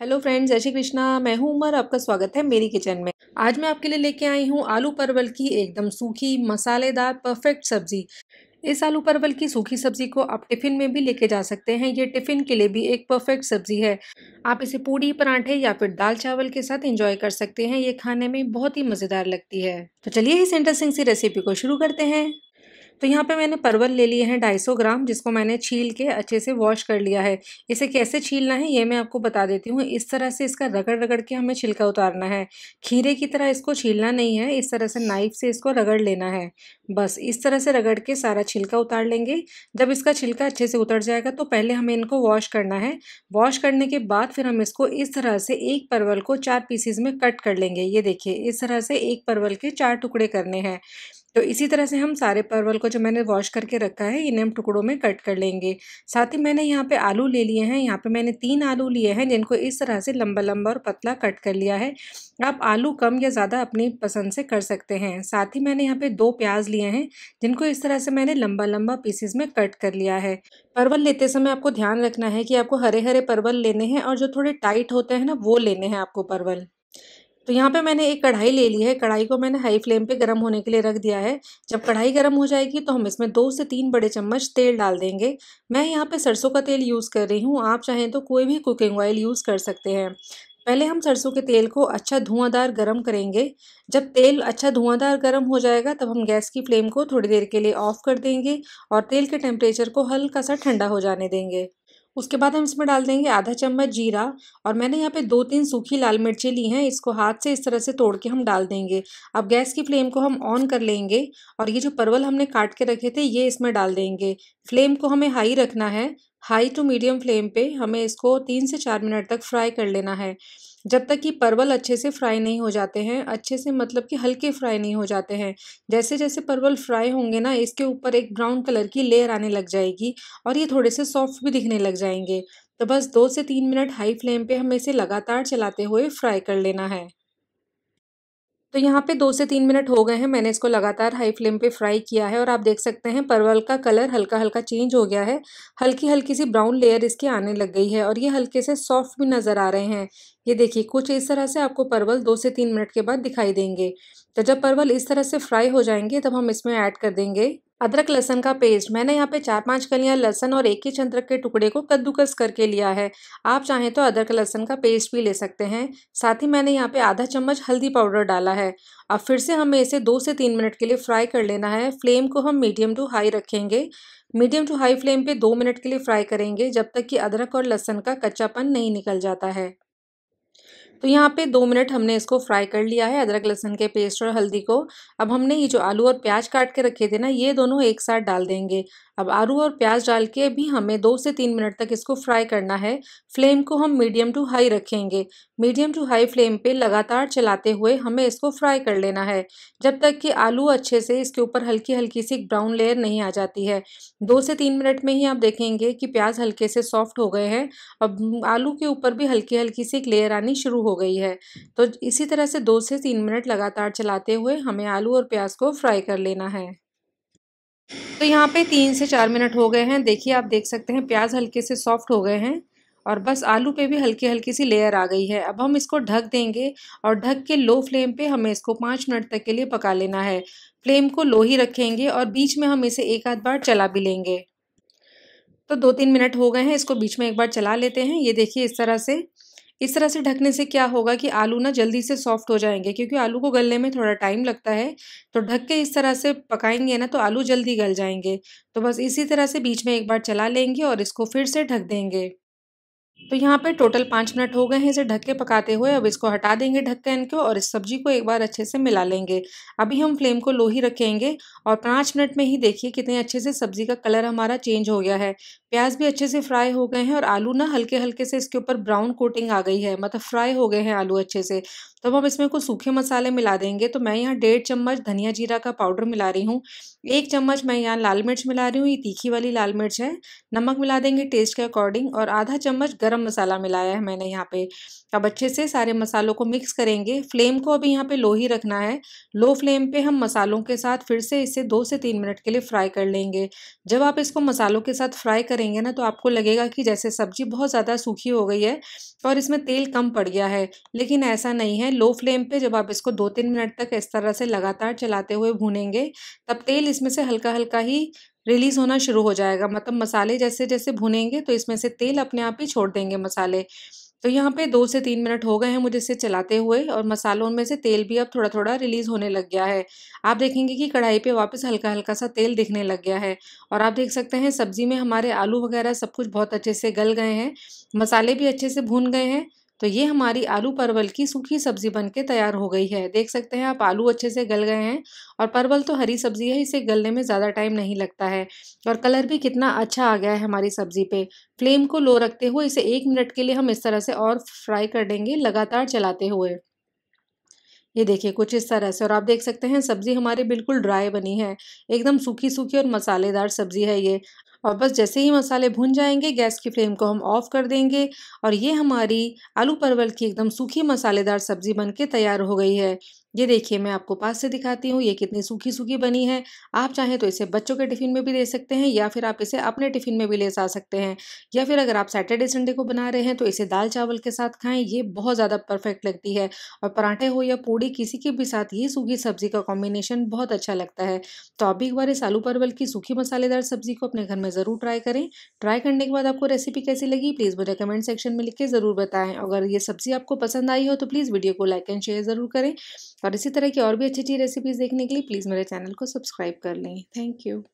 hello friends जय श्री कृष्णा मैं हूं उमर आपका स्वागत है मेरी किचन में आज मैं आपके लिए लेके आई हूं आलू परवल की एकदम सूखी मसालेदार परफेक्ट सब्जी इस आलू परवल की सूखी सब्जी को आप टिफ़िन में भी लेके जा सकते हैं ये टिफ़िन के लिए भी एक परफेक्ट सब्जी है आप इसे पूड़ी पराठे या फिर दाल चावल के साथ एंजॉय कर सकते हैं ये खाने में बहुत ही मज़ेदार लगती है तो चलिए इस इंटरेस्टिंग सी रेसिपी को शुरू करते हैं तो यहाँ पे मैंने परवल ले लिए हैं 250 ग्राम जिसको मैंने छील के अच्छे से वॉश कर लिया है इसे कैसे छीलना है ये मैं आपको बता देती हूँ इस तरह से इसका रगड़ रगड़ के हमें छिलका उतारना है खीरे की तरह इसको छीलना नहीं है इस तरह से नाइफ से इसको रगड़ लेना है बस इस तरह से रगड़ के सारा छिलका उतार लेंगे जब इसका छिलका अच्छे से उतर जाएगा तो पहले हमें इनको वॉश करना है वॉश करने के बाद फिर हम इसको इस तरह से एक परवल को चार पीसीज में कट कर लेंगे ये देखिए इस तरह से एक परवल के चार टुकड़े करने हैं तो इसी तरह से हम सारे परवल को जो मैंने वॉश करके रखा है इन्हें हम टुकड़ों में कट कर लेंगे साथ ही मैंने यहाँ पे आलू ले लिए हैं यहाँ पे मैंने तीन आलू लिए हैं जिनको इस तरह से लंबा लंबा और पतला कट कर लिया है आप आलू कम या ज़्यादा अपनी पसंद से कर सकते हैं साथ ही मैंने यहाँ पे दो प्याज लिए हैं जिनको इस तरह से मैंने लंबा लंबा पीसेस में कट कर लिया है परवल लेते समय आपको ध्यान रखना है कि आपको हरे हरे परवल लेने हैं और जो थोड़े टाइट होते हैं ना वो लेने हैं आपको परवल तो यहाँ पे मैंने एक कढ़ाई ले ली है कढ़ाई को मैंने हाई फ्लेम पे गर्म होने के लिए रख दिया है जब कढ़ाई गर्म हो जाएगी तो हम इसमें दो से तीन बड़े चम्मच तेल डाल देंगे मैं यहाँ पे सरसों का तेल यूज़ कर रही हूँ आप चाहें तो कोई भी कुकिंग ऑयल यूज़ कर सकते हैं पहले हम सरसों के तेल को अच्छा धुआंधार गर्म करेंगे जब तेल अच्छा धुआंधार गर्म हो जाएगा तब हम गैस की फ्लेम को थोड़ी देर के लिए ऑफ़ कर देंगे और तेल के टेम्परेचर को हल्का सा ठंडा हो जाने देंगे उसके बाद हम इसमें डाल देंगे आधा चम्मच जीरा और मैंने यहाँ पे दो तीन सूखी लाल मिर्चें ली हैं इसको हाथ से इस तरह से तोड़ के हम डाल देंगे अब गैस की फ्लेम को हम ऑन कर लेंगे और ये जो परवल हमने काट के रखे थे ये इसमें डाल देंगे फ्लेम को हमें हाई रखना है हाई टू मीडियम फ्लेम पे हमें इसको तीन से चार मिनट तक फ्राई कर लेना है जब तक कि परवल अच्छे से फ्राई नहीं हो जाते हैं अच्छे से मतलब कि हल्के फ्राई नहीं हो जाते हैं जैसे जैसे परवल फ्राई होंगे ना इसके ऊपर एक ब्राउन कलर की लेयर आने लग जाएगी और ये थोड़े से सॉफ्ट भी दिखने लग जाएंगे तो बस दो से तीन मिनट हाई फ्लेम पे हमें इसे लगातार चलाते हुए फ्राई कर लेना है तो यहाँ पे दो से तीन मिनट हो गए हैं मैंने इसको लगातार हाई फ्लेम पे फ्राई किया है और आप देख सकते हैं परवल का कलर हल्का हल्का चेंज हो गया है हल्की हल्की सी ब्राउन लेयर इसकी आने लग गई है और ये हल्के से सॉफ्ट भी नज़र आ रहे हैं ये देखिए कुछ इस तरह से आपको परवल दो से तीन मिनट के बाद दिखाई देंगे तो जब परवल इस तरह से फ्राई हो जाएंगे तब हम इसमें ऐड कर देंगे अदरक लहसन का पेस्ट मैंने यहाँ पे चार पांच कलियाँ लहसन और एक ही चंद्रक के टुकड़े को कद्दूकस करके लिया है आप चाहें तो अदरक लहसन का पेस्ट भी ले सकते हैं साथ ही मैंने यहाँ पे आधा चम्मच हल्दी पाउडर डाला है अब फिर से हमें इसे दो से तीन मिनट के लिए फ्राई कर लेना है फ्लेम को हम मीडियम टू हाई रखेंगे मीडियम टू हाई फ्लेम पे दो मिनट के लिए फ्राई करेंगे जब तक कि अदरक और लहसन का कच्चापन नहीं निकल जाता है तो यहाँ पे दो मिनट हमने इसको फ्राई कर लिया है अदरक लहसुन के पेस्ट और हल्दी को अब हमने ये जो आलू और प्याज काट के रखे थे ना ये दोनों एक साथ डाल देंगे अब आलू और प्याज डाल के भी हमें दो से तीन मिनट तक इसको फ्राई करना है फ्लेम को हम मीडियम टू हाई रखेंगे मीडियम टू हाई फ्लेम पे लगातार चलाते हुए हमें इसको फ्राई कर लेना है जब तक कि आलू अच्छे से इसके ऊपर हल्की हल्की सी ब्राउन लेयर नहीं आ जाती है दो से तीन मिनट में ही आप देखेंगे कि प्याज हल्के से सॉफ्ट हो गए हैं अब आलू के ऊपर भी हल्की हल्की सी एक लेयर आनी शुरू हो गई है तो इसी तरह से दो से तीन मिनट लगातार चलाते हुए हमें आलू और प्याज को फ्राई कर लेना है तो यहाँ पे तीन से चार मिनट हो गए हैं देखिए आप देख सकते हैं प्याज हल्के से सॉफ्ट हो गए हैं और बस आलू पे भी हल्की हल्की सी लेयर आ गई है अब हम इसको ढक देंगे और ढक के लो फ्लेम पे हमें इसको पाँच मिनट तक के लिए पका लेना है फ्लेम को लो ही रखेंगे और बीच में हम इसे एक आध बार चला भी लेंगे तो दो तीन मिनट हो गए हैं इसको बीच में एक बार चला लेते हैं ये देखिए इस तरह से इस तरह से ढकने से क्या होगा कि आलू ना जल्दी से सॉफ्ट हो जाएंगे क्योंकि आलू को गलने में थोड़ा टाइम लगता है तो ढक के इस तरह से पकाएंगे ना तो आलू जल्दी गल जाएंगे तो बस इसी तरह से बीच में एक बार चला लेंगे और इसको फिर से ढक देंगे तो यहाँ पे टोटल पाँच मिनट हो गए हैं इसे ढक के पकाते हुए अब इसको हटा देंगे ढक्कन को और इस सब्जी को एक बार अच्छे से मिला लेंगे अभी हम फ्लेम को लो ही रखेंगे और पाँच मिनट में ही देखिए कितने अच्छे से सब्जी का कलर हमारा चेंज हो गया है प्याज भी अच्छे से फ्राई हो गए हैं और आलू ना हल्के हल्के से इसके ऊपर ब्राउन कोटिंग आ गई है मतलब फ्राई हो गए हैं आलू अच्छे से तब हम इसमें कुछ सूखे मसाले मिला देंगे तो मैं यहाँ डेढ़ चम्मच धनिया जीरा का पाउडर मिला रही हूँ एक चम्मच मैं यहाँ लाल मिर्च मिला रही हूँ ये तीखी वाली लाल मिर्च है नमक मिला देंगे टेस्ट के अकॉर्डिंग और आधा चम्मच गर्म मसाला मिलाया है मैंने यहाँ पे अब अच्छे से सारे मसालों को मिक्स करेंगे फ्लेम को अभी यहाँ पे लो ही रखना है लो फ्लेम पे हम मसालों के साथ फिर से इसे दो से तीन मिनट के लिए फ्राई कर लेंगे जब आप इसको मसालों के साथ फ्राई कर करेंगे ना तो आपको लगेगा कि जैसे सब्जी बहुत ज़्यादा सूखी हो गई है और इसमें तेल कम पड़ गया है लेकिन ऐसा नहीं है लो फ्लेम पे जब आप इसको दो तीन मिनट तक इस तरह से लगातार चलाते हुए भूनेंगे तब तेल इसमें से हल्का हल्का ही रिलीज़ होना शुरू हो जाएगा मतलब मसाले जैसे जैसे भुनेंगे तो इसमें से तेल अपने आप ही छोड़ देंगे मसाले तो यहाँ पे दो से तीन मिनट हो गए हैं मुझे इसे चलाते हुए और मसालों में से तेल भी अब थोड़ा थोड़ा रिलीज़ होने लग गया है आप देखेंगे कि कढ़ाई पे वापस हल्का हल्का सा तेल दिखने लग गया है और आप देख सकते हैं सब्ज़ी में हमारे आलू वगैरह सब कुछ बहुत अच्छे से गल गए हैं मसाले भी अच्छे से भून गए हैं तो ये हमारी आलू परवल की सूखी सब्ज़ी बन के तैयार हो गई है देख सकते हैं आप आलू अच्छे से गल गए हैं और परवल तो हरी सब्ज़ी है इसे गलने में ज़्यादा टाइम नहीं लगता है और कलर भी कितना अच्छा आ गया है हमारी सब्ज़ी पे फ्लेम को लो रखते हुए इसे एक मिनट के लिए हम इस तरह से और फ्राई कर देंगे लगातार चलाते हुए ये देखिए कुछ इस तरह से और आप देख सकते हैं सब्ज़ी हमारी बिल्कुल ड्राई बनी है एकदम सूखी सूखी और मसालेदार सब्ज़ी है ये और बस जैसे ही मसाले भुन जाएंगे गैस की फ्लेम को हम ऑफ़ कर देंगे और ये हमारी आलू परवल की एकदम सूखी मसालेदार सब्ज़ी बनके तैयार हो गई है ये देखिए मैं आपको पास से दिखाती हूँ ये कितनी सूखी सूखी बनी है आप चाहें तो इसे बच्चों के टिफ़िन में भी दे सकते हैं या फिर आप इसे अपने टिफ़िन में भी ले जा सकते हैं या फिर अगर आप सैटरडे संडे को बना रहे हैं तो इसे दाल चावल के साथ खाएं ये बहुत ज़्यादा परफेक्ट लगती है और पराठे हो या पूड़ी किसी के भी साथ ये सूखी सब्ज़ी का कॉम्बिनेशन बहुत अच्छा लगता है तो आप भी एक बार इस आलू परवल की सूखी मसालेदार सब्ज़ी को अपने घर में ज़रूर ट्राई करें ट्राई करने के बाद आपको रेसिपी कैसी लगी प्लीज़ मुझे कमेंट सेक्शन में लिख के ज़रूर बताएं अगर ये सब्ज़ी आपको पसंद आई हो तो प्लीज़ वीडियो को लाइक एंड शेयर ज़रूर करें और इसी तरह की और भी अच्छी अच्छी रेसिपीज़ देखने के लिए प्लीज़ मेरे चैनल को सब्सक्राइब कर लें थैंक यू